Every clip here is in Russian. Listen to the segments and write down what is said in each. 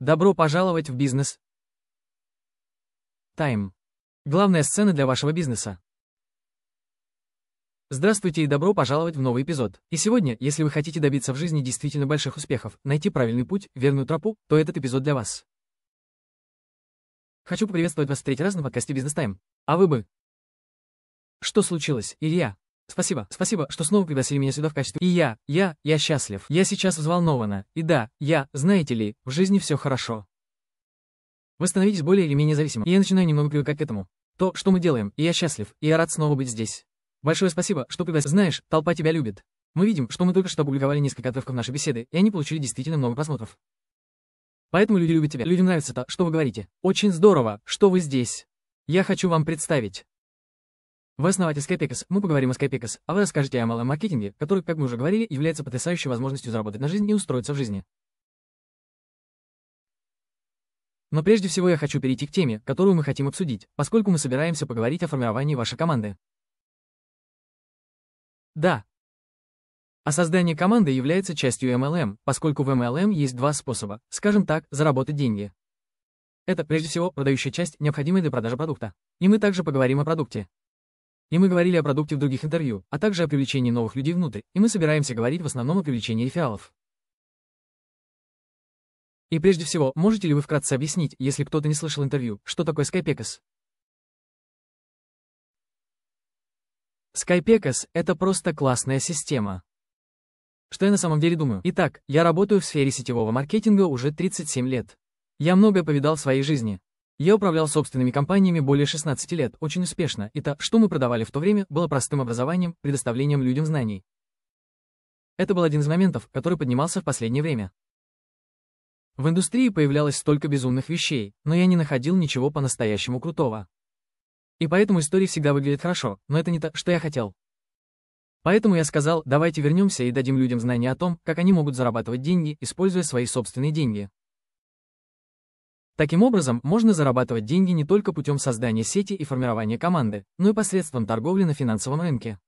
Добро пожаловать в бизнес. Тайм. Главная сцена для вашего бизнеса. Здравствуйте и добро пожаловать в новый эпизод. И сегодня, если вы хотите добиться в жизни действительно больших успехов, найти правильный путь, верную тропу, то этот эпизод для вас. Хочу поприветствовать вас в третий раз на подкасте «Бизнес Тайм». А вы бы? Что случилось, Илья? Спасибо, спасибо, что снова пригласили меня сюда в качестве... И я, я, я счастлив. Я сейчас взволнована. И да, я, знаете ли, в жизни все хорошо. Вы становитесь более или менее зависимым, и я начинаю немного привыкать к этому. То, что мы делаем, и я счастлив, и я рад снова быть здесь. Большое спасибо, что пригласили. Знаешь, толпа тебя любит. Мы видим, что мы только что опубликовали несколько отрывков нашей беседы, и они получили действительно много просмотров. Поэтому люди любят тебя. Людям нравится то, что вы говорите. Очень здорово, что вы здесь. Я хочу вам представить. Вы основатель Skypex, мы поговорим о Skypex, а вы расскажете о mlm маркетинге, который, как мы уже говорили, является потрясающей возможностью заработать на жизнь и устроиться в жизни. Но прежде всего я хочу перейти к теме, которую мы хотим обсудить, поскольку мы собираемся поговорить о формировании вашей команды. Да. А создание команды является частью MLM, поскольку в MLM есть два способа, скажем так, заработать деньги. Это, прежде всего, продающая часть, необходимая для продажи продукта. И мы также поговорим о продукте. И мы говорили о продукте в других интервью, а также о привлечении новых людей внутрь, и мы собираемся говорить в основном о привлечении фиалов. И прежде всего, можете ли вы вкратце объяснить, если кто-то не слышал интервью, что такое Skypecas? Skypecas — это просто классная система. Что я на самом деле думаю? Итак, я работаю в сфере сетевого маркетинга уже 37 лет. Я многое повидал в своей жизни, я управлял собственными компаниями более 16 лет, очень успешно, и то, что мы продавали в то время, было простым образованием, предоставлением людям знаний. Это был один из моментов, который поднимался в последнее время. В индустрии появлялось столько безумных вещей, но я не находил ничего по-настоящему крутого. И поэтому история всегда выглядит хорошо, но это не то, что я хотел. Поэтому я сказал, давайте вернемся и дадим людям знания о том, как они могут зарабатывать деньги, используя свои собственные деньги. Таким образом, можно зарабатывать деньги не только путем создания сети и формирования команды, но и посредством торговли на финансовом рынке.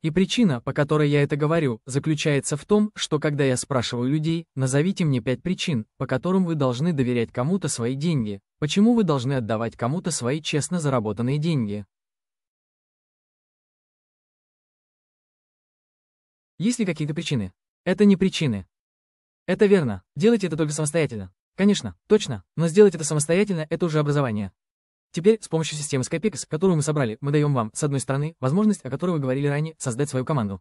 И причина, по которой я это говорю, заключается в том, что когда я спрашиваю людей, назовите мне пять причин, по которым вы должны доверять кому-то свои деньги, почему вы должны отдавать кому-то свои честно заработанные деньги. Есть ли какие-то причины? Это не причины. Это верно. Делайте это только самостоятельно. Конечно, точно, но сделать это самостоятельно – это уже образование. Теперь с помощью системы Skypex, которую мы собрали, мы даем вам, с одной стороны, возможность, о которой вы говорили ранее, создать свою команду.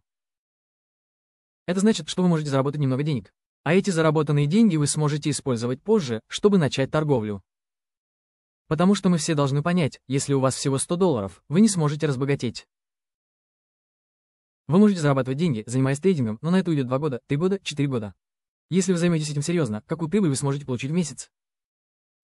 Это значит, что вы можете заработать немного денег. А эти заработанные деньги вы сможете использовать позже, чтобы начать торговлю. Потому что мы все должны понять, если у вас всего 100 долларов, вы не сможете разбогатеть. Вы можете зарабатывать деньги, занимаясь трейдингом, но на это уйдет 2 года, 3 года, 4 года. Если вы займетесь этим серьезно, какую прибыль вы сможете получить в месяц?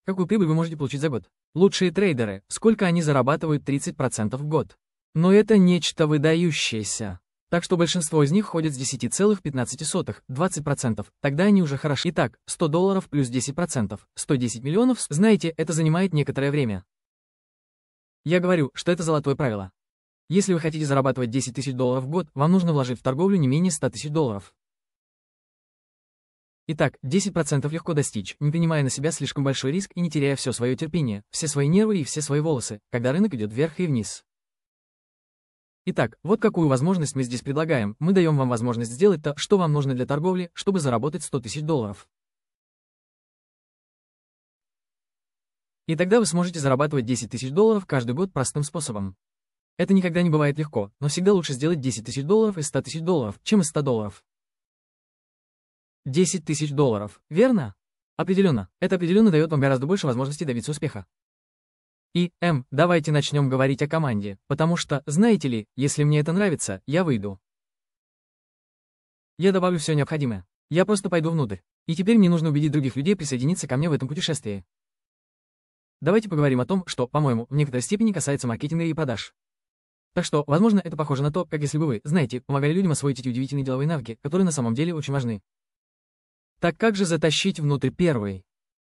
Какую прибыль вы можете получить за год? Лучшие трейдеры, сколько они зарабатывают 30% в год. Но это нечто выдающееся. Так что большинство из них ходят с 10,15, 20%, тогда они уже хороши. Итак, 100 долларов плюс 10%, 110 миллионов, знаете, это занимает некоторое время. Я говорю, что это золотое правило. Если вы хотите зарабатывать 10 тысяч долларов в год, вам нужно вложить в торговлю не менее 100 тысяч долларов. Итак, 10% легко достичь, не принимая на себя слишком большой риск и не теряя все свое терпение, все свои нервы и все свои волосы, когда рынок идет вверх и вниз. Итак, вот какую возможность мы здесь предлагаем. Мы даем вам возможность сделать то, что вам нужно для торговли, чтобы заработать 100 тысяч долларов. И тогда вы сможете зарабатывать 10 тысяч долларов каждый год простым способом. Это никогда не бывает легко, но всегда лучше сделать 10 тысяч долларов из 100 тысяч долларов, чем из 100 долларов. 10 тысяч долларов, верно? Определенно. Это определенно дает вам гораздо больше возможностей добиться успеха. И, М, давайте начнем говорить о команде, потому что, знаете ли, если мне это нравится, я выйду. Я добавлю все необходимое. Я просто пойду внутрь. И теперь мне нужно убедить других людей присоединиться ко мне в этом путешествии. Давайте поговорим о том, что, по-моему, в некоторой степени касается маркетинга и продаж. Так что, возможно, это похоже на то, как если бы вы, знаете, помогали людям освоить эти удивительные деловые навыки, которые на самом деле очень важны. Так как же затащить внутрь первый?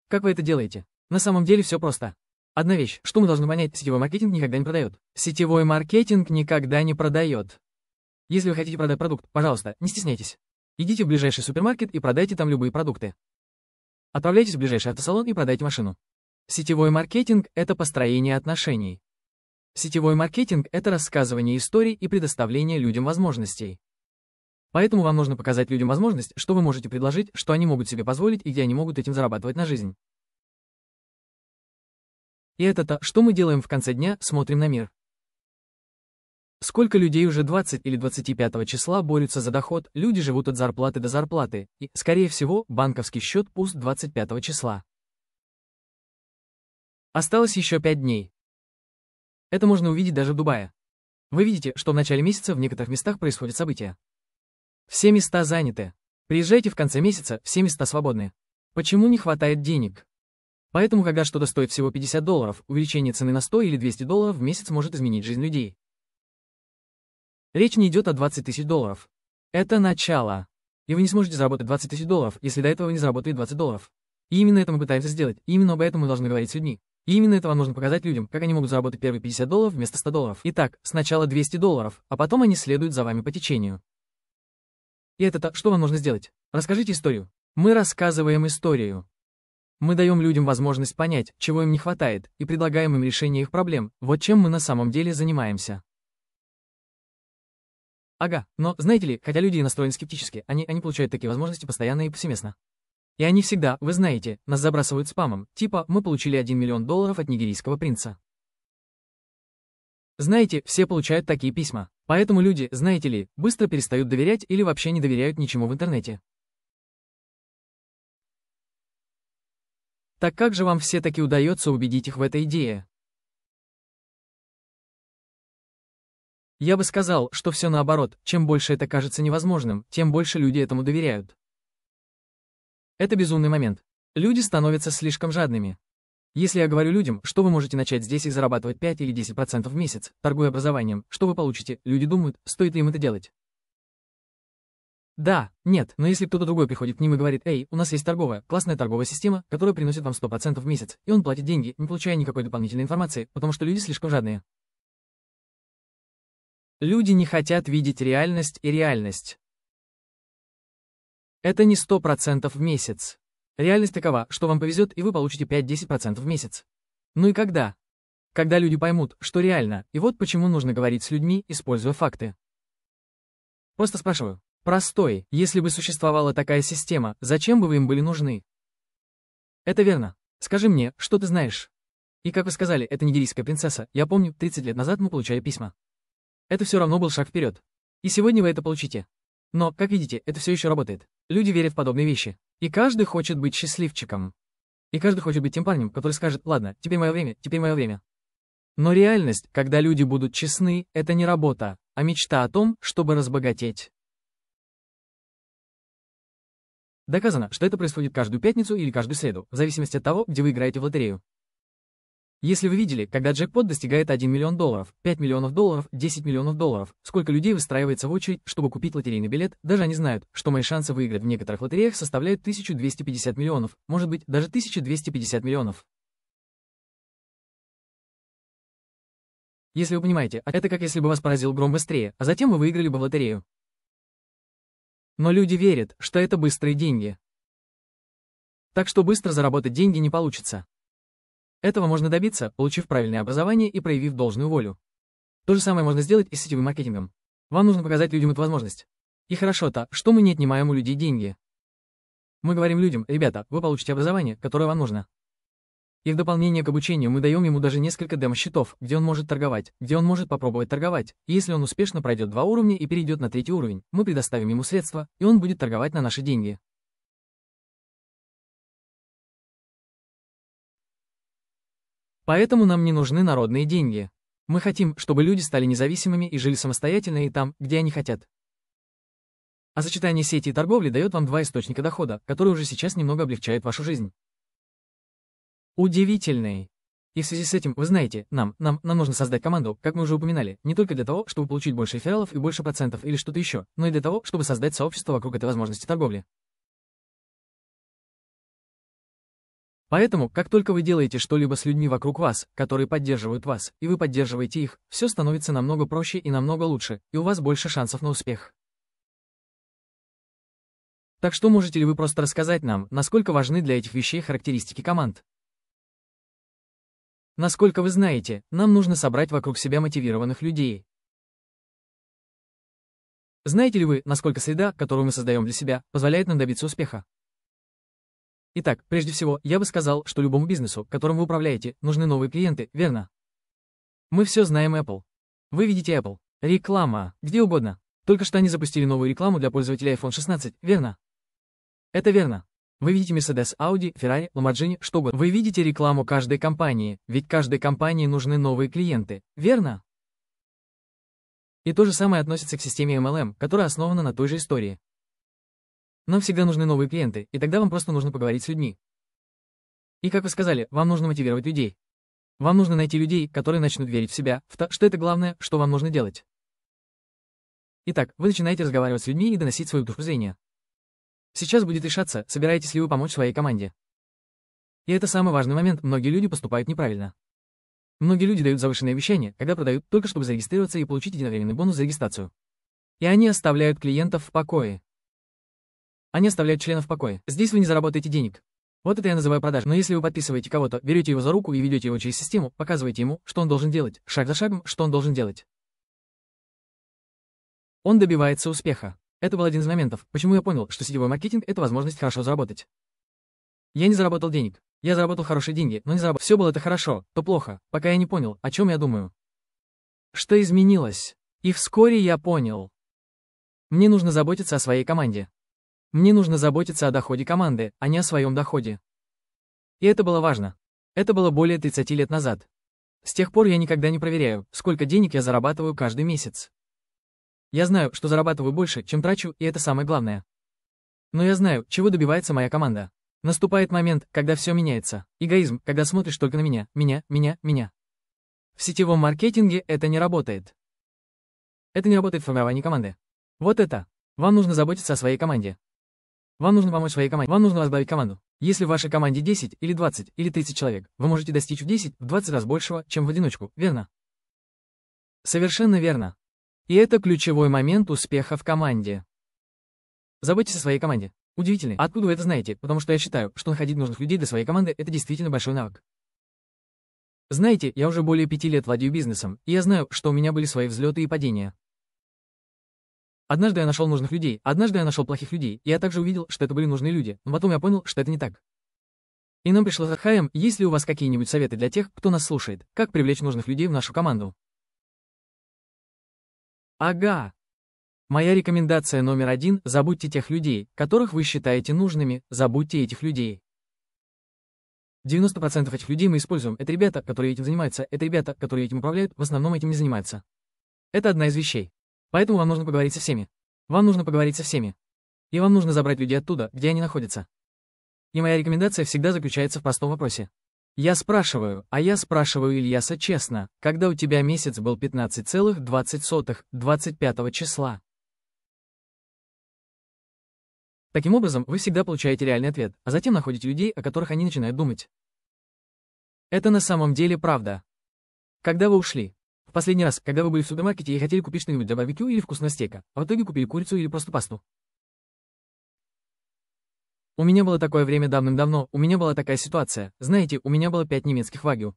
Как вы это делаете? На самом деле все просто. Одна вещь, что мы должны понять, сетевой маркетинг никогда не продает. Сетевой маркетинг никогда не продает. Если вы хотите продать продукт, пожалуйста, не стесняйтесь. Идите в ближайший супермаркет и продайте там любые продукты. Отправляйтесь в ближайший автосалон и продайте машину. Сетевой маркетинг — это построение отношений. Сетевой маркетинг — это рассказывание историй и предоставление людям возможностей. Поэтому вам нужно показать людям возможность, что вы можете предложить, что они могут себе позволить и где они могут этим зарабатывать на жизнь. И это то, что мы делаем в конце дня, смотрим на мир. Сколько людей уже 20 или 25 числа борются за доход, люди живут от зарплаты до зарплаты, и, скорее всего, банковский счет пуст 25 числа. Осталось еще 5 дней. Это можно увидеть даже в Дубае. Вы видите, что в начале месяца в некоторых местах происходят события. Все места заняты. Приезжайте в конце месяца, все места свободны. Почему не хватает денег? Поэтому, когда что-то стоит всего 50 долларов, увеличение цены на 100 или 200 долларов в месяц может изменить жизнь людей. Речь не идет о 20 тысяч долларов. Это начало. И вы не сможете заработать 20 тысяч долларов, если до этого вы не заработали 20 долларов. И именно это мы пытаемся сделать, и именно об этом мы должны говорить с людьми. И именно это вам нужно показать людям, как они могут заработать первые 50 долларов вместо 100 долларов. Итак, сначала 200 долларов, а потом они следуют за вами по течению. И это-то, что вам нужно сделать? Расскажите историю. Мы рассказываем историю. Мы даем людям возможность понять, чего им не хватает, и предлагаем им решение их проблем. Вот чем мы на самом деле занимаемся. Ага, но, знаете ли, хотя люди настроены скептически, они, они получают такие возможности постоянно и повсеместно. И они всегда, вы знаете, нас забрасывают спамом, типа «мы получили 1 миллион долларов от нигерийского принца». Знаете, все получают такие письма. Поэтому люди, знаете ли, быстро перестают доверять или вообще не доверяют ничему в интернете. Так как же вам все-таки удается убедить их в этой идее? Я бы сказал, что все наоборот, чем больше это кажется невозможным, тем больше люди этому доверяют. Это безумный момент. Люди становятся слишком жадными. Если я говорю людям, что вы можете начать здесь и зарабатывать 5 или 10% в месяц, торгуя образованием, что вы получите, люди думают, стоит ли им это делать. Да, нет, но если кто-то другой приходит к ним и говорит, «Эй, у нас есть торговая, классная торговая система, которая приносит вам 100% в месяц», и он платит деньги, не получая никакой дополнительной информации, потому что люди слишком жадные. Люди не хотят видеть реальность и реальность. Это не 100% в месяц. Реальность такова, что вам повезет, и вы получите 5-10% в месяц. Ну и когда? Когда люди поймут, что реально, и вот почему нужно говорить с людьми, используя факты. Просто спрашиваю. Простой. Если бы существовала такая система, зачем бы вы им были нужны? Это верно. Скажи мне, что ты знаешь? И как вы сказали, это нигерийская принцесса. Я помню, 30 лет назад мы получали письма. Это все равно был шаг вперед. И сегодня вы это получите. Но, как видите, это все еще работает. Люди верят в подобные вещи. И каждый хочет быть счастливчиком. И каждый хочет быть тем парнем, который скажет, ладно, теперь мое время, теперь мое время. Но реальность, когда люди будут честны, это не работа, а мечта о том, чтобы разбогатеть. Доказано, что это происходит каждую пятницу или каждую среду, в зависимости от того, где вы играете в лотерею. Если вы видели, когда джекпот достигает 1 миллион долларов, 5 миллионов долларов, 10 миллионов долларов, сколько людей выстраивается в очередь, чтобы купить лотерейный билет, даже они знают, что мои шансы выиграть в некоторых лотереях составляют 1250 миллионов, может быть, даже 1250 миллионов. Если вы понимаете, а это как если бы вас поразил гром быстрее, а затем вы выиграли бы в лотерею. Но люди верят, что это быстрые деньги. Так что быстро заработать деньги не получится. Этого можно добиться, получив правильное образование и проявив должную волю. То же самое можно сделать и с сетевым маркетингом. Вам нужно показать людям эту возможность. И хорошо-то, что мы не отнимаем у людей деньги. Мы говорим людям, ребята, вы получите образование, которое вам нужно. И в дополнение к обучению мы даем ему даже несколько демо-счетов, где он может торговать, где он может попробовать торговать. И если он успешно пройдет два уровня и перейдет на третий уровень, мы предоставим ему средства, и он будет торговать на наши деньги. Поэтому нам не нужны народные деньги. Мы хотим, чтобы люди стали независимыми и жили самостоятельно и там, где они хотят. А сочетание сети и торговли дает вам два источника дохода, которые уже сейчас немного облегчают вашу жизнь. Удивительный. И в связи с этим, вы знаете, нам, нам, нам нужно создать команду, как мы уже упоминали, не только для того, чтобы получить больше эфиалов и больше процентов или что-то еще, но и для того, чтобы создать сообщество вокруг этой возможности торговли. Поэтому, как только вы делаете что-либо с людьми вокруг вас, которые поддерживают вас, и вы поддерживаете их, все становится намного проще и намного лучше, и у вас больше шансов на успех. Так что можете ли вы просто рассказать нам, насколько важны для этих вещей характеристики команд? Насколько вы знаете, нам нужно собрать вокруг себя мотивированных людей. Знаете ли вы, насколько среда, которую мы создаем для себя, позволяет нам добиться успеха? Итак, прежде всего, я бы сказал, что любому бизнесу, которым вы управляете, нужны новые клиенты, верно? Мы все знаем Apple. Вы видите Apple. Реклама. Где угодно. Только что они запустили новую рекламу для пользователей iPhone 16, верно? Это верно. Вы видите Mercedes, Audi, Ferrari, Lamborghini, что угодно. Вы видите рекламу каждой компании, ведь каждой компании нужны новые клиенты, верно? И то же самое относится к системе MLM, которая основана на той же истории. Нам всегда нужны новые клиенты, и тогда вам просто нужно поговорить с людьми. И, как вы сказали, вам нужно мотивировать людей. Вам нужно найти людей, которые начнут верить в себя, в то, что это главное, что вам нужно делать. Итак, вы начинаете разговаривать с людьми и доносить свою точку зрения. Сейчас будет решаться, собираетесь ли вы помочь своей команде. И это самый важный момент, многие люди поступают неправильно. Многие люди дают завышенные обещания, когда продают только чтобы зарегистрироваться и получить единовременный бонус за регистрацию. И они оставляют клиентов в покое. Они оставляют члена в покое. Здесь вы не заработаете денег. Вот это я называю продажей. Но если вы подписываете кого-то, берете его за руку и ведете его через систему, показываете ему, что он должен делать, шаг за шагом, что он должен делать. Он добивается успеха. Это был один из моментов, почему я понял, что сетевой маркетинг — это возможность хорошо заработать. Я не заработал денег. Я заработал хорошие деньги, но не заработал. Все было это хорошо, то плохо, пока я не понял, о чем я думаю. Что изменилось? И вскоре я понял. Мне нужно заботиться о своей команде. Мне нужно заботиться о доходе команды, а не о своем доходе. И это было важно. Это было более 30 лет назад. С тех пор я никогда не проверяю, сколько денег я зарабатываю каждый месяц. Я знаю, что зарабатываю больше, чем трачу, и это самое главное. Но я знаю, чего добивается моя команда. Наступает момент, когда все меняется. Эгоизм, когда смотришь только на меня, меня, меня, меня. В сетевом маркетинге это не работает. Это не работает в формировании команды. Вот это. Вам нужно заботиться о своей команде. Вам нужно помочь своей команде. Вам нужно возглавить команду. Если в вашей команде 10 или 20 или 30 человек, вы можете достичь в 10, в 20 раз большего, чем в одиночку, верно? Совершенно верно. И это ключевой момент успеха в команде. Заботьтесь о своей команде. Удивительно, откуда вы это знаете, потому что я считаю, что находить нужных людей для своей команды – это действительно большой навык. Знаете, я уже более пяти лет владею бизнесом, и я знаю, что у меня были свои взлеты и падения. Однажды я нашел нужных людей, однажды я нашел плохих людей, и я также увидел, что это были нужные люди, но потом я понял, что это не так. И нам пришло за есть ли у вас какие-нибудь советы для тех, кто нас слушает, как привлечь нужных людей в нашу команду? Ага. Моя рекомендация номер один – забудьте тех людей, которых вы считаете нужными, забудьте этих людей. 90% этих людей мы используем. Это ребята, которые этим занимаются, это ребята, которые этим управляют, в основном этим не занимаются. Это одна из вещей. Поэтому вам нужно поговорить со всеми. Вам нужно поговорить со всеми. И вам нужно забрать людей оттуда, где они находятся. И моя рекомендация всегда заключается в простом вопросе. Я спрашиваю, а я спрашиваю Ильяса честно, когда у тебя месяц был 15,20 25 числа? Таким образом, вы всегда получаете реальный ответ, а затем находите людей, о которых они начинают думать. Это на самом деле правда. Когда вы ушли, Последний раз, когда вы были в супермаркете и хотели купить что-нибудь для барбекю или вкусностейка, а в итоге купили курицу или просто пасту. У меня было такое время давным-давно, у меня была такая ситуация. Знаете, у меня было 5 немецких вагю.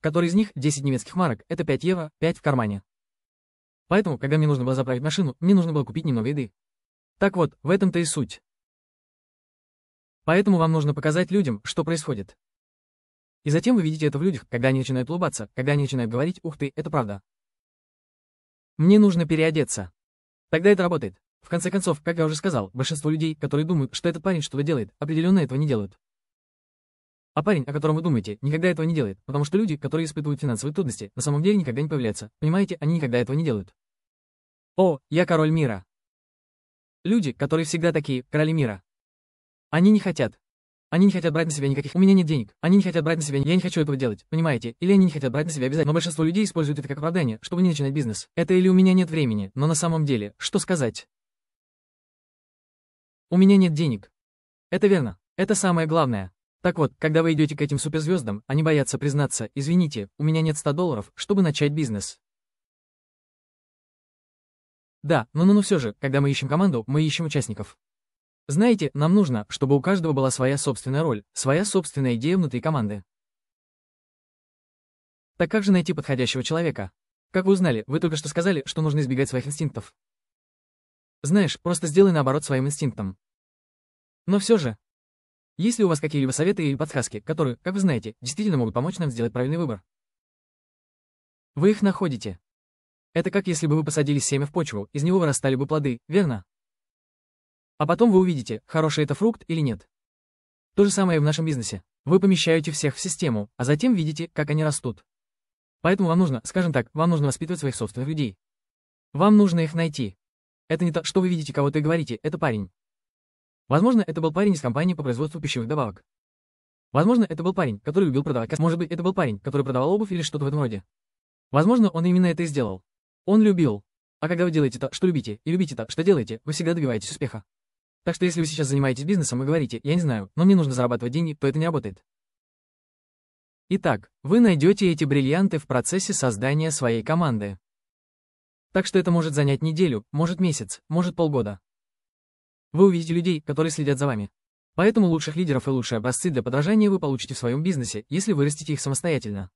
Который из них 10 немецких марок, это 5 евро, 5 в кармане. Поэтому, когда мне нужно было заправить машину, мне нужно было купить немного еды. Так вот, в этом-то и суть. Поэтому вам нужно показать людям, что происходит. И затем вы видите это в людях, когда они начинают улыбаться, когда они начинают говорить «Ух ты, это правда». Мне нужно переодеться. Тогда это работает. В конце концов, как я уже сказал, большинство людей, которые думают, что этот парень что-то делает, определенно этого не делают. А парень, о котором вы думаете, никогда этого не делает, потому что люди, которые испытывают финансовые трудности, на самом деле никогда не появляются. Понимаете, они никогда этого не делают. О, я король мира. Люди, которые всегда такие, короли мира. Они не хотят. Они не хотят брать на себя никаких... У меня нет денег. Они не хотят брать на себя... Я не хочу этого делать. Понимаете? Или они не хотят брать на себя обязательно. Но большинство людей используют это как оправдание, чтобы не начинать бизнес. Это или у меня нет времени. Но на самом деле, что сказать? У меня нет денег. Это верно. Это самое главное. Так вот, когда вы идете к этим суперзвездам, они боятся признаться, извините, у меня нет 100 долларов, чтобы начать бизнес. Да, но ну, ну, ну все же, когда мы ищем команду, мы ищем участников. Знаете, нам нужно, чтобы у каждого была своя собственная роль, своя собственная идея внутри команды. Так как же найти подходящего человека? Как вы узнали, вы только что сказали, что нужно избегать своих инстинктов. Знаешь, просто сделай наоборот своим инстинктом. Но все же, есть ли у вас какие-либо советы или подсказки, которые, как вы знаете, действительно могут помочь нам сделать правильный выбор? Вы их находите. Это как если бы вы посадили семя в почву, из него вырастали бы плоды, верно? А потом вы увидите, хороший это фрукт или нет. То же самое и в нашем бизнесе. Вы помещаете всех в систему, а затем видите, как они растут. Поэтому вам нужно, скажем так, вам нужно воспитывать своих собственных людей. Вам нужно их найти. Это не то, что вы видите кого-то и говорите, это парень. Возможно, это был парень из компании по производству пищевых добавок. Возможно, это был парень, который любил продавать. Может быть, это был парень, который продавал обувь или что-то в этом роде. Возможно, он именно это и сделал. Он любил. А когда вы делаете то, что любите, и любите то, что делаете, вы всегда добиваетесь успеха. Так что если вы сейчас занимаетесь бизнесом и говорите, я не знаю, но мне нужно зарабатывать деньги, то это не работает. Итак, вы найдете эти бриллианты в процессе создания своей команды. Так что это может занять неделю, может месяц, может полгода. Вы увидите людей, которые следят за вами. Поэтому лучших лидеров и лучшие образцы для подражания вы получите в своем бизнесе, если вырастите их самостоятельно.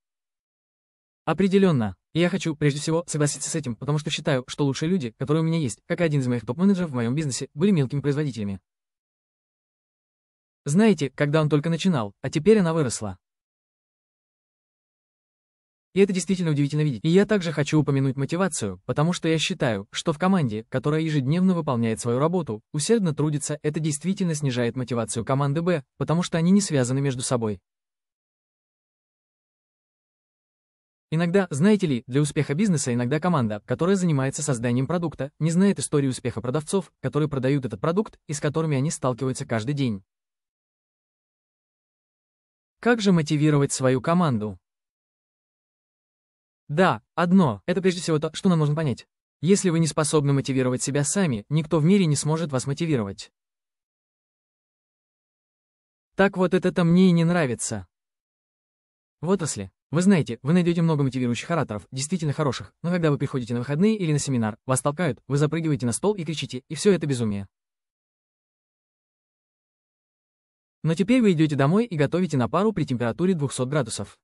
Определенно. И я хочу, прежде всего, согласиться с этим, потому что считаю, что лучшие люди, которые у меня есть, как и один из моих топ-менеджеров в моем бизнесе, были мелкими производителями. Знаете, когда он только начинал, а теперь она выросла. И это действительно удивительно видеть. И я также хочу упомянуть мотивацию, потому что я считаю, что в команде, которая ежедневно выполняет свою работу, усердно трудится, это действительно снижает мотивацию команды Б, потому что они не связаны между собой. Иногда, знаете ли, для успеха бизнеса иногда команда, которая занимается созданием продукта, не знает истории успеха продавцов, которые продают этот продукт и с которыми они сталкиваются каждый день. Как же мотивировать свою команду? Да, одно, это прежде всего то, что нам нужно понять. Если вы не способны мотивировать себя сами, никто в мире не сможет вас мотивировать. Так вот это мне и не нравится. Вот отрасли, вы знаете, вы найдете много мотивирующих ораторов, действительно хороших, но когда вы приходите на выходные или на семинар, вас толкают, вы запрыгиваете на стол и кричите, и все это безумие. Но теперь вы идете домой и готовите на пару при температуре 200 градусов.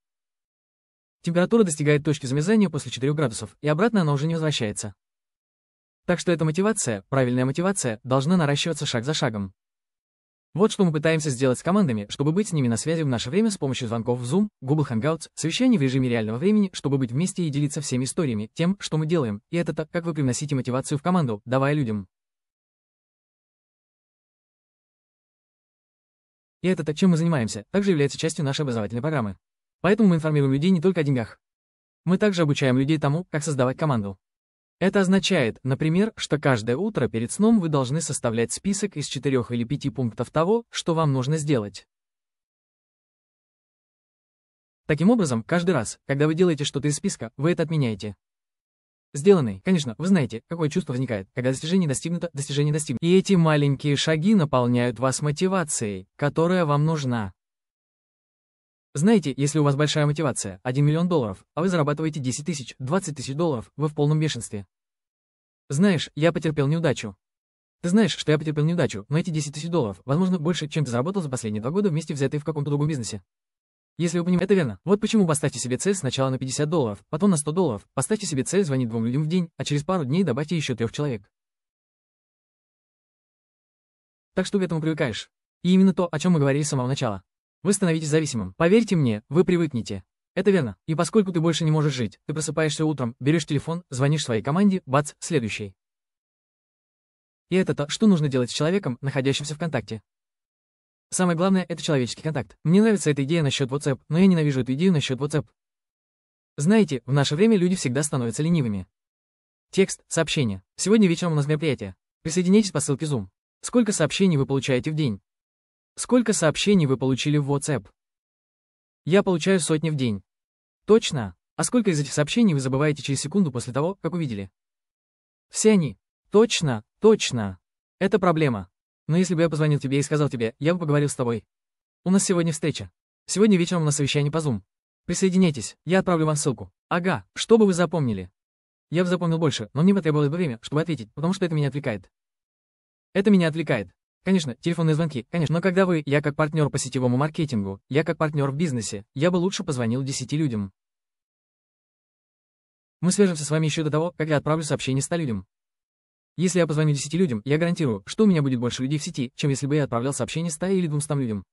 Температура достигает точки замерзания после 4 градусов, и обратно она уже не возвращается. Так что эта мотивация, правильная мотивация, должна наращиваться шаг за шагом. Вот что мы пытаемся сделать с командами, чтобы быть с ними на связи в наше время с помощью звонков в Zoom, Google Hangouts, совещаний в режиме реального времени, чтобы быть вместе и делиться всеми историями, тем, что мы делаем. И это так, как вы приносите мотивацию в команду, давая людям. И это то, чем мы занимаемся, также является частью нашей образовательной программы. Поэтому мы информируем людей не только о деньгах. Мы также обучаем людей тому, как создавать команду. Это означает, например, что каждое утро перед сном вы должны составлять список из четырех или пяти пунктов того, что вам нужно сделать. Таким образом, каждый раз, когда вы делаете что-то из списка, вы это отменяете. Сделанный, конечно, вы знаете, какое чувство возникает, когда достижение достигнуто, достижение достигнуто. И эти маленькие шаги наполняют вас мотивацией, которая вам нужна. Знаете, если у вас большая мотивация, 1 миллион долларов, а вы зарабатываете 10 тысяч, 20 тысяч долларов, вы в полном бешенстве. Знаешь, я потерпел неудачу. Ты знаешь, что я потерпел неудачу, но эти 10 тысяч долларов, возможно, больше, чем ты заработал за последние два года вместе взятые в каком-то другом бизнесе. Если вы понимаете, это верно. Вот почему поставьте себе цель сначала на 50 долларов, потом на 100 долларов, поставьте себе цель звонить двум людям в день, а через пару дней добавьте еще трех человек. Так что к этому привыкаешь. И именно то, о чем мы говорили с самого начала. Вы становитесь зависимым. Поверьте мне, вы привыкнете. Это верно. И поскольку ты больше не можешь жить, ты просыпаешься утром, берешь телефон, звонишь своей команде, бац, следующий. И это то, что нужно делать с человеком, находящимся в контакте. Самое главное — это человеческий контакт. Мне нравится эта идея насчет WhatsApp, но я ненавижу эту идею насчет WhatsApp. Знаете, в наше время люди всегда становятся ленивыми. Текст, сообщение. Сегодня вечером у нас мероприятие. Присоединяйтесь по ссылке Zoom. Сколько сообщений вы получаете в день? Сколько сообщений вы получили в WhatsApp? Я получаю сотни в день. Точно? А сколько из этих сообщений вы забываете через секунду после того, как увидели? Все они. Точно, точно. Это проблема. Но если бы я позвонил тебе и сказал тебе, я бы поговорил с тобой. У нас сегодня встреча. Сегодня вечером у нас совещание по Zoom. Присоединяйтесь, я отправлю вам ссылку. Ага, что бы вы запомнили? Я бы запомнил больше, но мне потребовалось бы время, чтобы ответить, потому что это меня отвлекает. Это меня отвлекает. Конечно, телефонные звонки, конечно, но когда вы, я как партнер по сетевому маркетингу, я как партнер в бизнесе, я бы лучше позвонил 10 людям. Мы свяжемся с вами еще до того, как я отправлю сообщение 100 людям. Если я позвоню 10 людям, я гарантирую, что у меня будет больше людей в сети, чем если бы я отправлял сообщение 100 или 200 людям.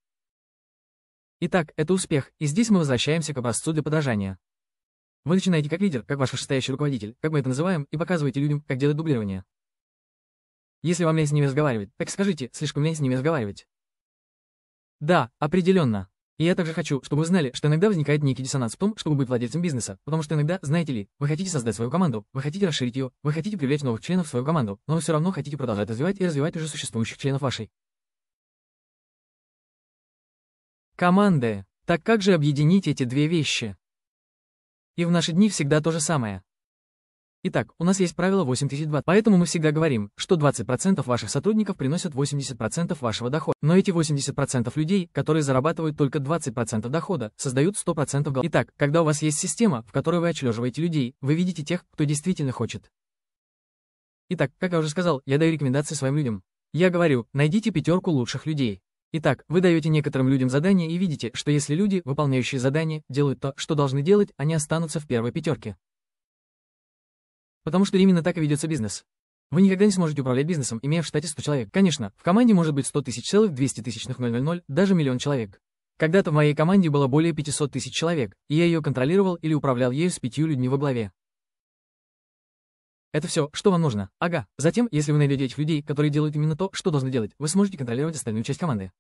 Итак, это успех, и здесь мы возвращаемся к образцу для подражания. Вы начинаете как лидер, как ваш вышестоящий руководитель, как мы это называем, и показываете людям, как делать дублирование. Если вам лезть с ними разговаривать, так скажите, слишком лезть с ними разговаривать. Да, определенно. И я также хочу, чтобы вы знали, что иногда возникает некий диссонанс в том, чтобы быть владельцем бизнеса, потому что иногда, знаете ли, вы хотите создать свою команду, вы хотите расширить ее, вы хотите привлечь новых членов в свою команду, но вы все равно хотите продолжать развивать и развивать уже существующих членов вашей. Команды. Так как же объединить эти две вещи? И в наши дни всегда то же самое. Итак, у нас есть правило 8020, поэтому мы всегда говорим, что 20% ваших сотрудников приносят 80% вашего дохода. Но эти 80% людей, которые зарабатывают только 20% дохода, создают 100% голов. Итак, когда у вас есть система, в которой вы отчлеживаете людей, вы видите тех, кто действительно хочет. Итак, как я уже сказал, я даю рекомендации своим людям. Я говорю, найдите пятерку лучших людей. Итак, вы даете некоторым людям задание и видите, что если люди, выполняющие задание, делают то, что должны делать, они останутся в первой пятерке. Потому что именно так и ведется бизнес. Вы никогда не сможете управлять бизнесом, имея в штате 100 человек. Конечно, в команде может быть 100 тысяч целых 200 тысячных 000, даже миллион человек. Когда-то в моей команде было более 500 тысяч человек, и я ее контролировал или управлял ею с пятью людьми во главе. Это все, что вам нужно. Ага. Затем, если вы найдете этих людей, которые делают именно то, что должны делать, вы сможете контролировать остальную часть команды.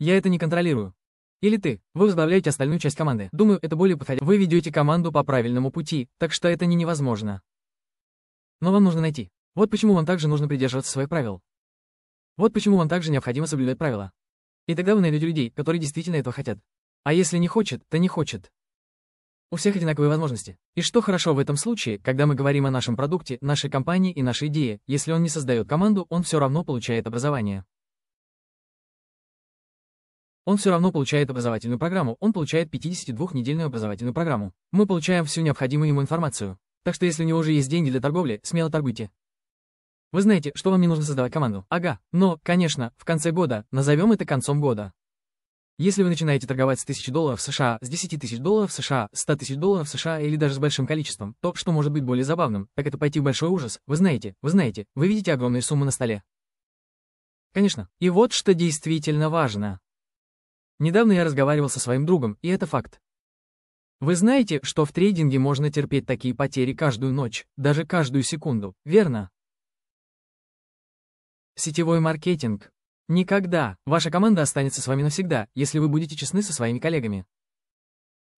Я это не контролирую. Или ты. Вы возглавляете остальную часть команды. Думаю, это более подходящее. Вы ведете команду по правильному пути, так что это не невозможно. Но вам нужно найти. Вот почему вам также нужно придерживаться своих правил. Вот почему вам также необходимо соблюдать правила. И тогда вы найдете людей, которые действительно этого хотят. А если не хочет, то не хочет. У всех одинаковые возможности. И что хорошо в этом случае, когда мы говорим о нашем продукте, нашей компании и нашей идее, если он не создает команду, он все равно получает образование он все равно получает образовательную программу, он получает 52-недельную образовательную программу. Мы получаем всю необходимую ему информацию. Так что если у него уже есть деньги для торговли, смело торгуйте. Вы знаете, что вам не нужно создавать команду. Ага, но, конечно, в конце года, назовем это концом года. Если вы начинаете торговать с 1000 долларов США, с 10 тысяч долларов США, с 100 тысяч долларов США или даже с большим количеством, то, что может быть более забавным, так это пойти в большой ужас. Вы знаете, вы знаете, вы видите огромные суммы на столе. Конечно. И вот что действительно важно. Недавно я разговаривал со своим другом, и это факт. Вы знаете, что в трейдинге можно терпеть такие потери каждую ночь, даже каждую секунду, верно? Сетевой маркетинг. Никогда. Ваша команда останется с вами навсегда, если вы будете честны со своими коллегами.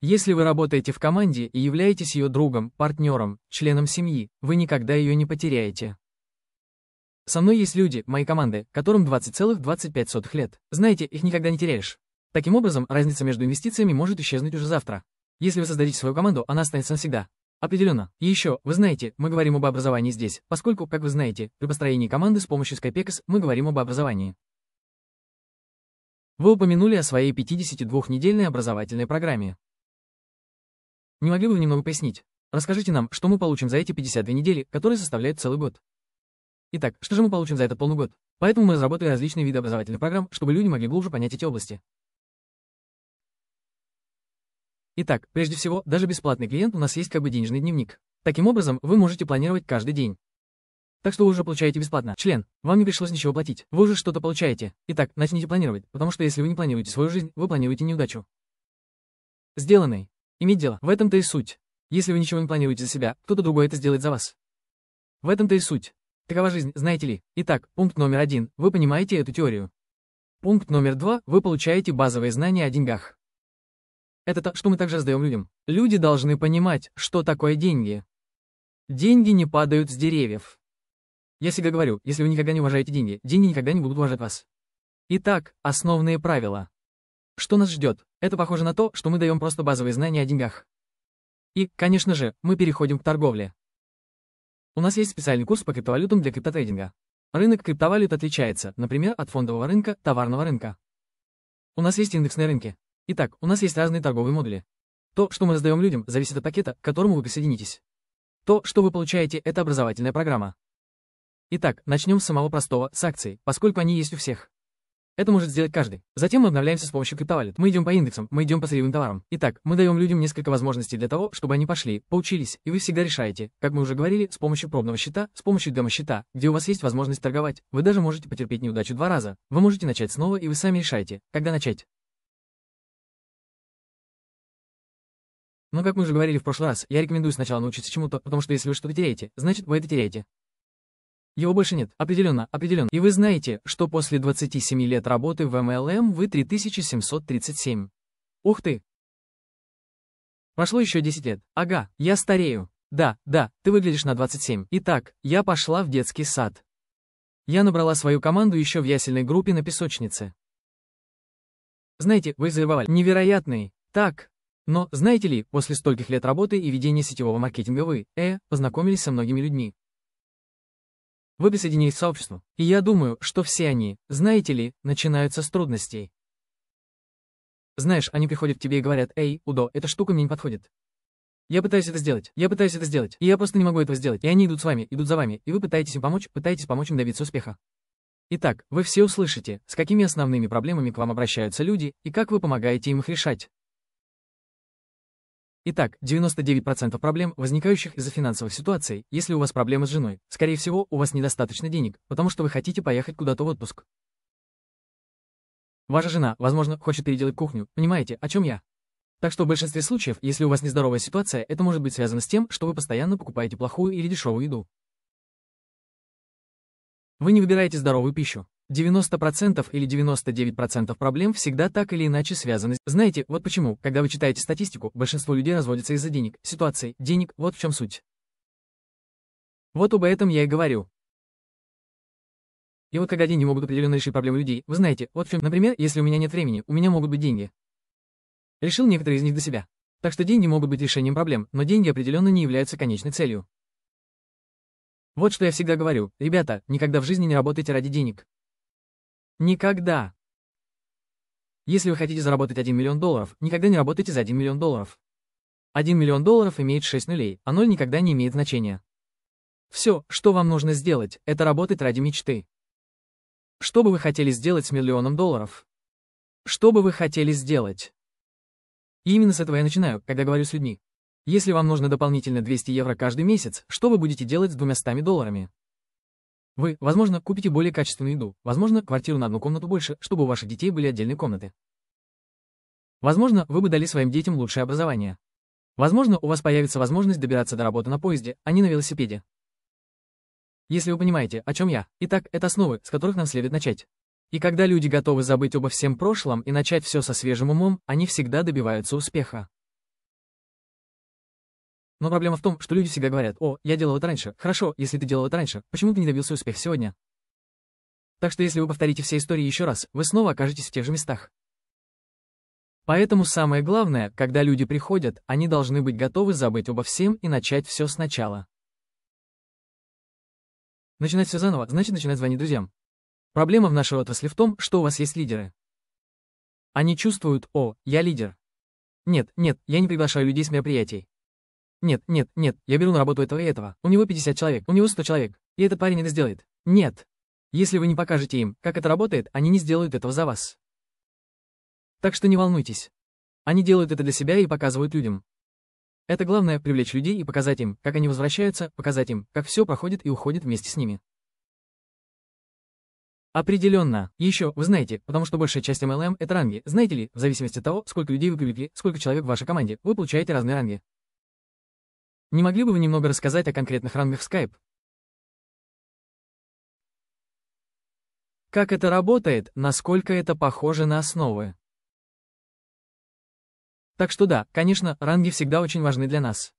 Если вы работаете в команде и являетесь ее другом, партнером, членом семьи, вы никогда ее не потеряете. Со мной есть люди, моей команды, которым 20,25 лет. Знаете, их никогда не теряешь. Таким образом, разница между инвестициями может исчезнуть уже завтра. Если вы создадите свою команду, она останется навсегда. Определенно. И еще, вы знаете, мы говорим об образовании здесь, поскольку, как вы знаете, при построении команды с помощью Skypex мы говорим об образовании. Вы упомянули о своей 52-недельной образовательной программе. Не могли бы вы немного пояснить? Расскажите нам, что мы получим за эти 52 недели, которые составляют целый год. Итак, что же мы получим за этот полный год? Поэтому мы разработали различные виды образовательных программ, чтобы люди могли глубже понять эти области. Итак, прежде всего, даже бесплатный клиент у нас есть как бы денежный дневник. Таким образом, вы можете планировать каждый день. Так что вы уже получаете бесплатно. Член, вам не пришлось ничего платить. Вы уже что-то получаете. Итак, начните планировать, потому что если вы не планируете свою жизнь, вы планируете неудачу. Сделанный. Иметь дело. В этом-то и суть. Если вы ничего не планируете за себя, кто-то другой это сделает за вас. В этом-то и суть. Такова жизнь, знаете ли. Итак, пункт номер один. Вы понимаете эту теорию. Пункт номер два. Вы получаете базовые знания о деньгах. Это то, что мы также сдаем людям. Люди должны понимать, что такое деньги. Деньги не падают с деревьев. Я всегда говорю, если вы никогда не уважаете деньги, деньги никогда не будут уважать вас. Итак, основные правила. Что нас ждет? Это похоже на то, что мы даем просто базовые знания о деньгах. И, конечно же, мы переходим к торговле. У нас есть специальный курс по криптовалютам для криптотрейдинга. Рынок криптовалют отличается, например, от фондового рынка, товарного рынка. У нас есть индексные рынки. Итак, у нас есть разные торговые модули. То, что мы раздаем людям, зависит от пакета, к которому вы присоединитесь. То, что вы получаете, это образовательная программа. Итак, начнем с самого простого, с акций, поскольку они есть у всех. Это может сделать каждый. Затем мы обновляемся с помощью криптовалют. Мы идем по индексам, мы идем по сырьевым товарам. Итак, мы даем людям несколько возможностей для того, чтобы они пошли, поучились, и вы всегда решаете, как мы уже говорили, с помощью пробного счета, с помощью демо-счета, где у вас есть возможность торговать. Вы даже можете потерпеть неудачу два раза. Вы можете начать снова, и вы сами решаете, когда начать. Но, как мы уже говорили в прошлый раз, я рекомендую сначала научиться чему-то, потому что если вы что-то теряете, значит, вы это теряете. Его больше нет. Определенно, определенно. И вы знаете, что после 27 лет работы в MLM вы 3737. Ух ты! Прошло еще 10 лет. Ага, я старею. Да, да, ты выглядишь на 27. Итак, я пошла в детский сад. Я набрала свою команду еще в ясельной группе на песочнице. Знаете, вы завоевали невероятный, так, но, знаете ли, после стольких лет работы и ведения сетевого маркетинга вы, э, познакомились со многими людьми. Вы присоединились к сообществу, и я думаю, что все они, знаете ли, начинаются с трудностей. Знаешь, они приходят к тебе и говорят, «Эй, Удо, эта штука мне не подходит. Я пытаюсь это сделать, я пытаюсь это сделать, и я просто не могу этого сделать». И они идут с вами, идут за вами, и вы пытаетесь им помочь, пытаетесь помочь им добиться успеха. Итак, вы все услышите, с какими основными проблемами к вам обращаются люди и как вы помогаете им их решать. Итак, 99% проблем, возникающих из-за финансовой ситуации, если у вас проблемы с женой, скорее всего, у вас недостаточно денег, потому что вы хотите поехать куда-то в отпуск. Ваша жена, возможно, хочет переделать кухню, понимаете, о чем я? Так что в большинстве случаев, если у вас нездоровая ситуация, это может быть связано с тем, что вы постоянно покупаете плохую или дешевую еду. Вы не выбираете здоровую пищу. 90% или 99% проблем всегда так или иначе связаны. Знаете, вот почему, когда вы читаете статистику, большинство людей разводятся из-за денег, ситуации, денег, вот в чем суть. Вот об этом я и говорю. И вот когда деньги могут определенно решить проблемы людей, вы знаете, вот в чем, например, если у меня нет времени, у меня могут быть деньги. Решил некоторые из них для себя. Так что деньги могут быть решением проблем, но деньги определенно не являются конечной целью. Вот что я всегда говорю, ребята, никогда в жизни не работайте ради денег. Никогда. Если вы хотите заработать 1 миллион долларов, никогда не работайте за 1 миллион долларов. 1 миллион долларов имеет 6 нулей, а 0 никогда не имеет значения. Все, что вам нужно сделать, это работать ради мечты. Что бы вы хотели сделать с миллионом долларов? Что бы вы хотели сделать? И именно с этого я начинаю, когда говорю с людьми. Если вам нужно дополнительно 200 евро каждый месяц, что вы будете делать с 200 долларами? Вы, возможно, купите более качественную еду, возможно, квартиру на одну комнату больше, чтобы у ваших детей были отдельные комнаты. Возможно, вы бы дали своим детям лучшее образование. Возможно, у вас появится возможность добираться до работы на поезде, а не на велосипеде. Если вы понимаете, о чем я, итак, это основы, с которых нам следует начать. И когда люди готовы забыть обо всем прошлом и начать все со свежим умом, они всегда добиваются успеха. Но проблема в том, что люди всегда говорят, о, я делал это раньше. Хорошо, если ты делал это раньше, почему ты не добился успеха сегодня? Так что если вы повторите все истории еще раз, вы снова окажетесь в тех же местах. Поэтому самое главное, когда люди приходят, они должны быть готовы забыть обо всем и начать все сначала. Начинать все заново, значит начинать звонить друзьям. Проблема в нашей отрасли в том, что у вас есть лидеры. Они чувствуют, о, я лидер. Нет, нет, я не приглашаю людей с мероприятий. Нет, нет, нет, я беру на работу этого и этого. У него 50 человек, у него 100 человек. И этот парень это сделает. Нет. Если вы не покажете им, как это работает, они не сделают этого за вас. Так что не волнуйтесь. Они делают это для себя и показывают людям. Это главное — привлечь людей и показать им, как они возвращаются, показать им, как все проходит и уходит вместе с ними. Определенно. Еще, вы знаете, потому что большая часть MLM — это ранги. Знаете ли, в зависимости от того, сколько людей вы привлекли, сколько человек в вашей команде, вы получаете разные ранги. Не могли бы вы немного рассказать о конкретных рангах Skype? Как это работает, насколько это похоже на основы? Так что да, конечно, ранги всегда очень важны для нас.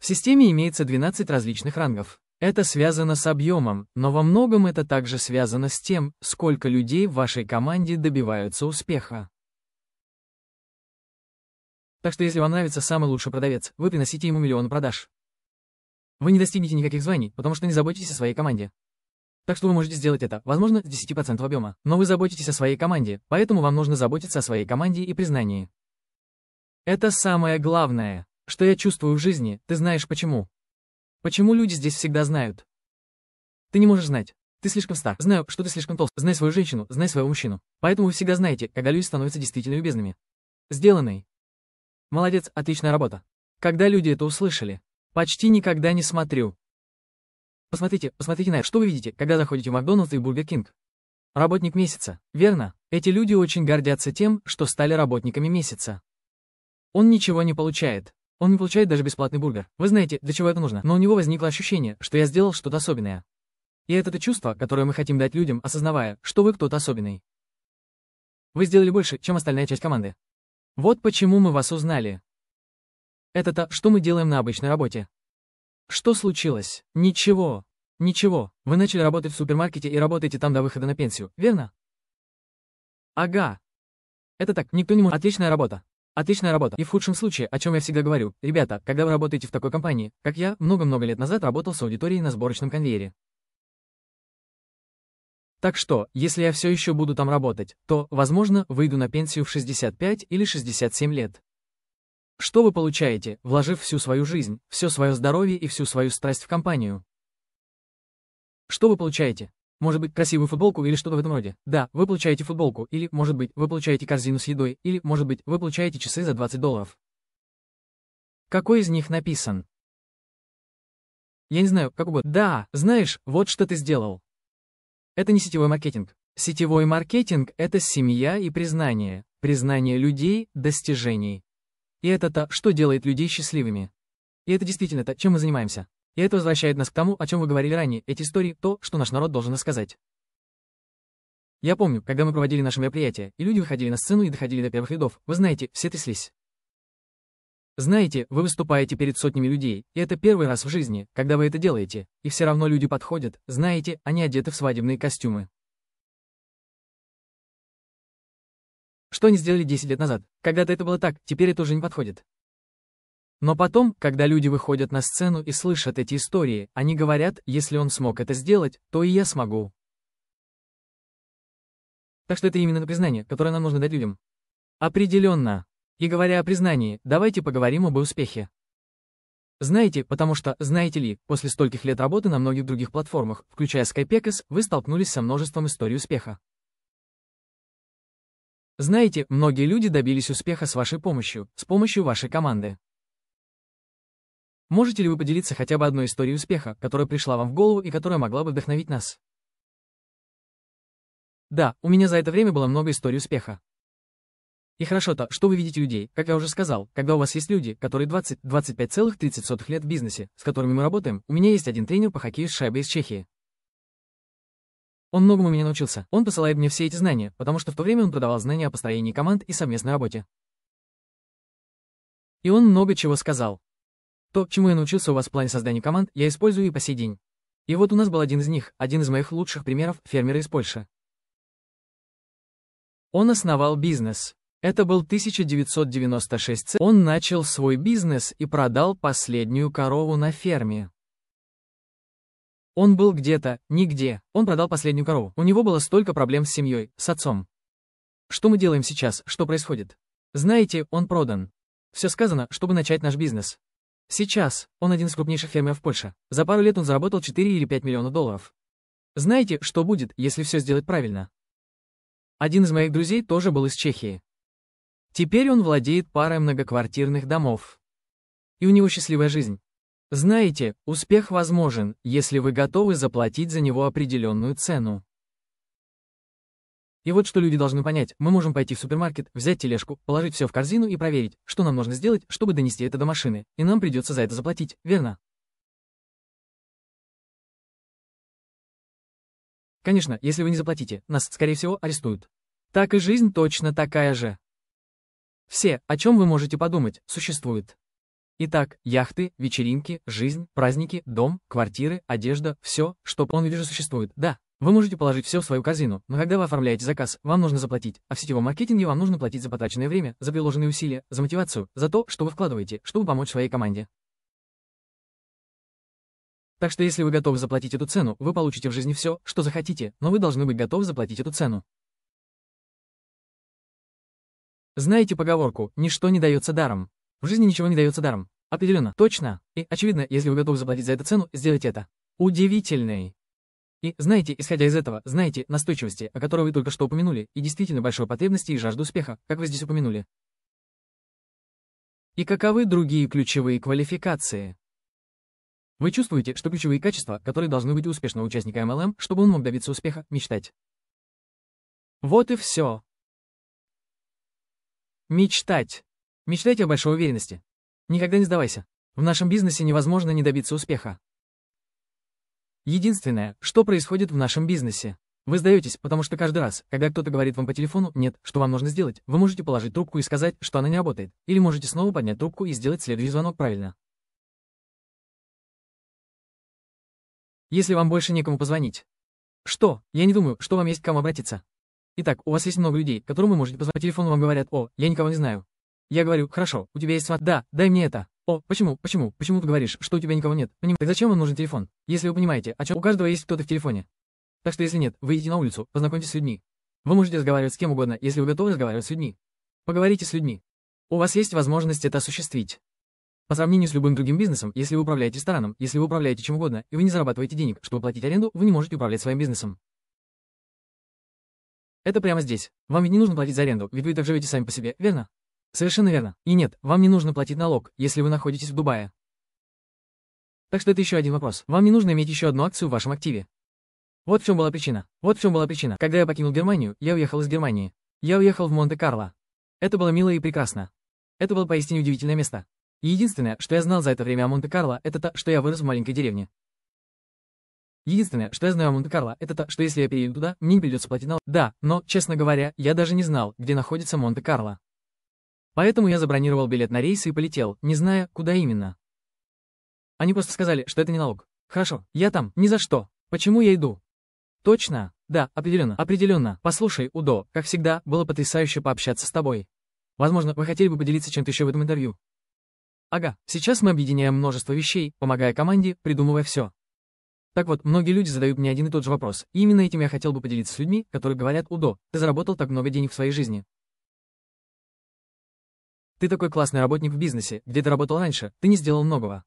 В системе имеется 12 различных рангов. Это связано с объемом, но во многом это также связано с тем, сколько людей в вашей команде добиваются успеха. Так что если вам нравится самый лучший продавец, вы приносите ему миллион продаж. Вы не достигнете никаких званий, потому что не заботитесь о своей команде. Так что вы можете сделать это, возможно, с 10% объема. Но вы заботитесь о своей команде, поэтому вам нужно заботиться о своей команде и признании. Это самое главное, что я чувствую в жизни, ты знаешь почему. Почему люди здесь всегда знают? Ты не можешь знать. Ты слишком стар. Знаю, что ты слишком толст. Знай свою женщину, знай своего мужчину. Поэтому вы всегда знаете, когда люди становятся действительно любезными. Сделанный. Молодец, отличная работа. Когда люди это услышали? Почти никогда не смотрю. Посмотрите, посмотрите на это, что вы видите, когда заходите в Макдональдс и Бургер Кинг? Работник месяца, верно? Эти люди очень гордятся тем, что стали работниками месяца. Он ничего не получает. Он не получает даже бесплатный бургер. Вы знаете, для чего это нужно, но у него возникло ощущение, что я сделал что-то особенное. И это то чувство, которое мы хотим дать людям, осознавая, что вы кто-то особенный. Вы сделали больше, чем остальная часть команды. Вот почему мы вас узнали. Это-то, что мы делаем на обычной работе. Что случилось? Ничего. Ничего. Вы начали работать в супермаркете и работаете там до выхода на пенсию, верно? Ага. Это так, никто не может. Отличная работа. Отличная работа. И в худшем случае, о чем я всегда говорю, ребята, когда вы работаете в такой компании, как я, много-много лет назад работал с аудиторией на сборочном конвейере. Так что, если я все еще буду там работать, то, возможно, выйду на пенсию в 65 или 67 лет. Что вы получаете, вложив всю свою жизнь, все свое здоровье и всю свою страсть в компанию? Что вы получаете? Может быть, красивую футболку или что-то в этом роде. Да, вы получаете футболку, или, может быть, вы получаете корзину с едой, или, может быть, вы получаете часы за 20 долларов. Какой из них написан? Я не знаю, как бы. Да, знаешь, вот что ты сделал. Это не сетевой маркетинг. Сетевой маркетинг — это семья и признание, признание людей, достижений. И это то, что делает людей счастливыми. И это действительно то, чем мы занимаемся. И это возвращает нас к тому, о чем вы говорили ранее, эти истории, то, что наш народ должен рассказать. Я помню, когда мы проводили наше мероприятие, и люди выходили на сцену и доходили до первых рядов, вы знаете, все тряслись. Знаете, вы выступаете перед сотнями людей, и это первый раз в жизни, когда вы это делаете, и все равно люди подходят, знаете, они одеты в свадебные костюмы. Что они сделали 10 лет назад? Когда-то это было так, теперь это уже не подходит. Но потом, когда люди выходят на сцену и слышат эти истории, они говорят, если он смог это сделать, то и я смогу. Так что это именно признание, которое нам нужно дать людям. Определенно. И говоря о признании, давайте поговорим об успехе. Знаете, потому что, знаете ли, после стольких лет работы на многих других платформах, включая Skypecus, вы столкнулись со множеством историй успеха. Знаете, многие люди добились успеха с вашей помощью, с помощью вашей команды. Можете ли вы поделиться хотя бы одной историей успеха, которая пришла вам в голову и которая могла бы вдохновить нас? Да, у меня за это время было много историй успеха. И хорошо-то, что вы видите людей, как я уже сказал, когда у вас есть люди, которые 20-25,30 лет в бизнесе, с которыми мы работаем, у меня есть один тренер по хоккею с шайбой из Чехии. Он многому меня научился. Он посылает мне все эти знания, потому что в то время он продавал знания о построении команд и совместной работе. И он много чего сказал. То, чему я научился у вас в плане создания команд, я использую и по сей день. И вот у нас был один из них, один из моих лучших примеров, фермера из Польши. Он основал бизнес. Это был 1996. Он начал свой бизнес и продал последнюю корову на ферме. Он был где-то, нигде. Он продал последнюю корову. У него было столько проблем с семьей, с отцом. Что мы делаем сейчас? Что происходит? Знаете, он продан. Все сказано, чтобы начать наш бизнес. Сейчас он один из крупнейших фермеров Польши. За пару лет он заработал 4 или 5 миллионов долларов. Знаете, что будет, если все сделать правильно? Один из моих друзей тоже был из Чехии. Теперь он владеет парой многоквартирных домов. И у него счастливая жизнь. Знаете, успех возможен, если вы готовы заплатить за него определенную цену. И вот что люди должны понять. Мы можем пойти в супермаркет, взять тележку, положить все в корзину и проверить, что нам нужно сделать, чтобы донести это до машины. И нам придется за это заплатить, верно? Конечно, если вы не заплатите, нас, скорее всего, арестуют. Так и жизнь точно такая же. Все, о чем вы можете подумать, существует. Итак, яхты, вечеринки, жизнь, праздники, дом, квартиры, одежда, все, что он вижу существует, да. Вы можете положить все в свою корзину, но когда вы оформляете заказ, вам нужно заплатить, а в сетевом маркетинге вам нужно платить за потраченное время, за приложенные усилия, за мотивацию, за то, что вы вкладываете, чтобы помочь своей команде. Так что если вы готовы заплатить эту цену, вы получите в жизни все, что захотите, но вы должны быть готовы заплатить эту цену. Знаете поговорку «ничто не дается даром». В жизни ничего не дается даром. Определенно, точно и очевидно, если вы готовы заплатить за это цену, сделать это. Удивительный. И знаете, исходя из этого, знаете настойчивости, о которой вы только что упомянули, и действительно большой потребности и жажду успеха, как вы здесь упомянули. И каковы другие ключевые квалификации? Вы чувствуете, что ключевые качества, которые должны быть у успешного участника MLM, чтобы он мог добиться успеха, мечтать. Вот и все. Мечтать. Мечтайте о большой уверенности. Никогда не сдавайся. В нашем бизнесе невозможно не добиться успеха. Единственное, что происходит в нашем бизнесе. Вы сдаетесь, потому что каждый раз, когда кто-то говорит вам по телефону «нет», что вам нужно сделать, вы можете положить трубку и сказать, что она не работает, или можете снова поднять трубку и сделать следующий звонок правильно. Если вам больше некому позвонить. Что? Я не думаю, что вам есть к кому обратиться. Итак, у вас есть много людей, которым вы можете позвонить по телефону, вам говорят, о, я никого не знаю. Я говорю, хорошо, у тебя есть смарт, да, дай мне это. О, почему, почему, почему ты говоришь, что у тебя никого нет? Поним... Так зачем вам нужен телефон? Если вы понимаете, о чем у каждого есть кто-то в телефоне. Так что если нет, выйдите на улицу, познакомьтесь с людьми. Вы можете разговаривать с кем угодно, если вы готовы разговаривать с людьми. Поговорите с людьми. У вас есть возможность это осуществить. По сравнению с любым другим бизнесом, если вы управляете рестораном, если вы управляете чем угодно, и вы не зарабатываете денег, чтобы платить аренду, вы не можете управлять своим бизнесом. Это прямо здесь. Вам ведь не нужно платить за аренду, ведь вы так живете сами по себе, верно? Совершенно верно. И нет, вам не нужно платить налог, если вы находитесь в Дубае. Так что это еще один вопрос. Вам не нужно иметь еще одну акцию в вашем активе. Вот в чем была причина. Вот в чем была причина. Когда я покинул Германию, я уехал из Германии. Я уехал в Монте-Карло. Это было мило и прекрасно. Это было поистине удивительное место. Единственное, что я знал за это время о Монте-Карло, это то, что я вырос в маленькой деревне. Единственное, что я знаю о Монте-Карло, это то, что если я перееду туда, мне придется платить налог. Да, но, честно говоря, я даже не знал, где находится Монте-Карло. Поэтому я забронировал билет на рейс и полетел, не зная, куда именно. Они просто сказали, что это не налог. Хорошо, я там, ни за что. Почему я иду? Точно? Да, определенно, определенно. Послушай, Удо, как всегда, было потрясающе пообщаться с тобой. Возможно, вы хотели бы поделиться чем-то еще в этом интервью. Ага, сейчас мы объединяем множество вещей, помогая команде, придумывая все. Так вот, многие люди задают мне один и тот же вопрос. И именно этим я хотел бы поделиться с людьми, которые говорят «Удо, ты заработал так много денег в своей жизни». Ты такой классный работник в бизнесе, где ты работал раньше, ты не сделал многого.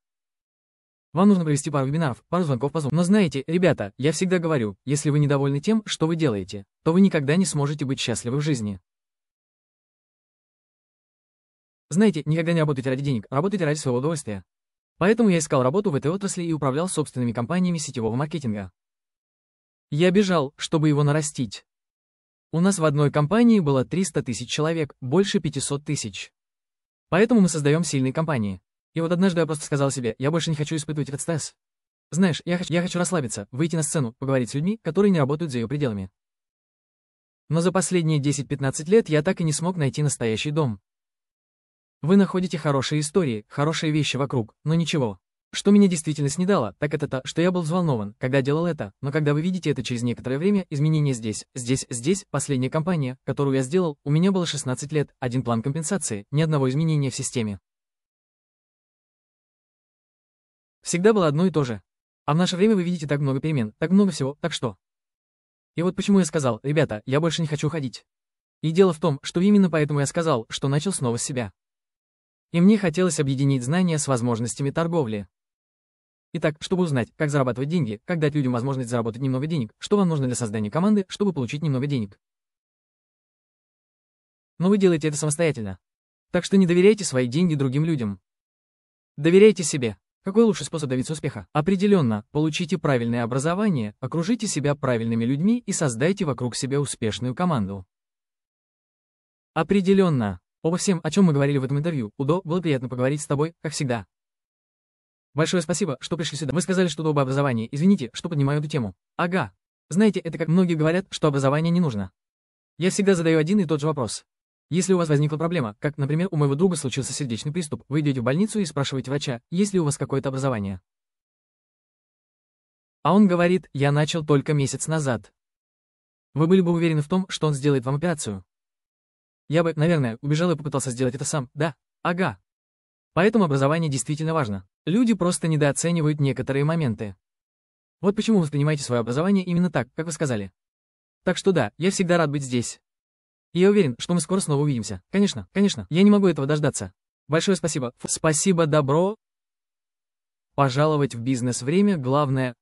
Вам нужно провести пару вебинаров, пару звонков по Zoom. Но знаете, ребята, я всегда говорю, если вы недовольны тем, что вы делаете, то вы никогда не сможете быть счастливы в жизни. Знаете, никогда не работайте ради денег, работайте ради своего удовольствия. Поэтому я искал работу в этой отрасли и управлял собственными компаниями сетевого маркетинга. Я бежал, чтобы его нарастить. У нас в одной компании было 300 тысяч человек, больше 500 тысяч. Поэтому мы создаем сильные компании. И вот однажды я просто сказал себе, я больше не хочу испытывать этот стресс. Знаешь, я хочу, я хочу расслабиться, выйти на сцену, поговорить с людьми, которые не работают за ее пределами. Но за последние 10-15 лет я так и не смог найти настоящий дом, вы находите хорошие истории, хорошие вещи вокруг, но ничего. Что меня действительно снедало, так это то, что я был взволнован, когда делал это, но когда вы видите это через некоторое время, изменения здесь, здесь, здесь, последняя компания, которую я сделал, у меня было 16 лет, один план компенсации, ни одного изменения в системе. Всегда было одно и то же. А в наше время вы видите так много перемен, так много всего, так что? И вот почему я сказал, ребята, я больше не хочу ходить. И дело в том, что именно поэтому я сказал, что начал снова с себя и мне хотелось объединить знания с возможностями торговли. Итак, чтобы узнать, как зарабатывать деньги, как дать людям возможность заработать немного денег, что вам нужно для создания команды, чтобы получить немного денег. Но вы делаете это самостоятельно. Так что не доверяйте свои деньги другим людям. Доверяйте себе. Какой лучший способ добиться успеха? Определенно, получите правильное образование, окружите себя правильными людьми и создайте вокруг себя успешную команду. Определенно, Обо всем, о чем мы говорили в этом интервью, Удо, было приятно поговорить с тобой, как всегда. Большое спасибо, что пришли сюда. Вы сказали что-то об образовании. Извините, что поднимаю эту тему. Ага. Знаете, это как многие говорят, что образование не нужно. Я всегда задаю один и тот же вопрос. Если у вас возникла проблема, как, например, у моего друга случился сердечный приступ, вы идете в больницу и спрашиваете врача, есть ли у вас какое-то образование. А он говорит, я начал только месяц назад. Вы были бы уверены в том, что он сделает вам операцию. Я бы, наверное, убежал и попытался сделать это сам. Да, ага. Поэтому образование действительно важно. Люди просто недооценивают некоторые моменты. Вот почему вы воспринимаете свое образование именно так, как вы сказали. Так что да, я всегда рад быть здесь. И я уверен, что мы скоро снова увидимся. Конечно, конечно, я не могу этого дождаться. Большое спасибо. Фу. Спасибо, добро. Пожаловать в бизнес время главное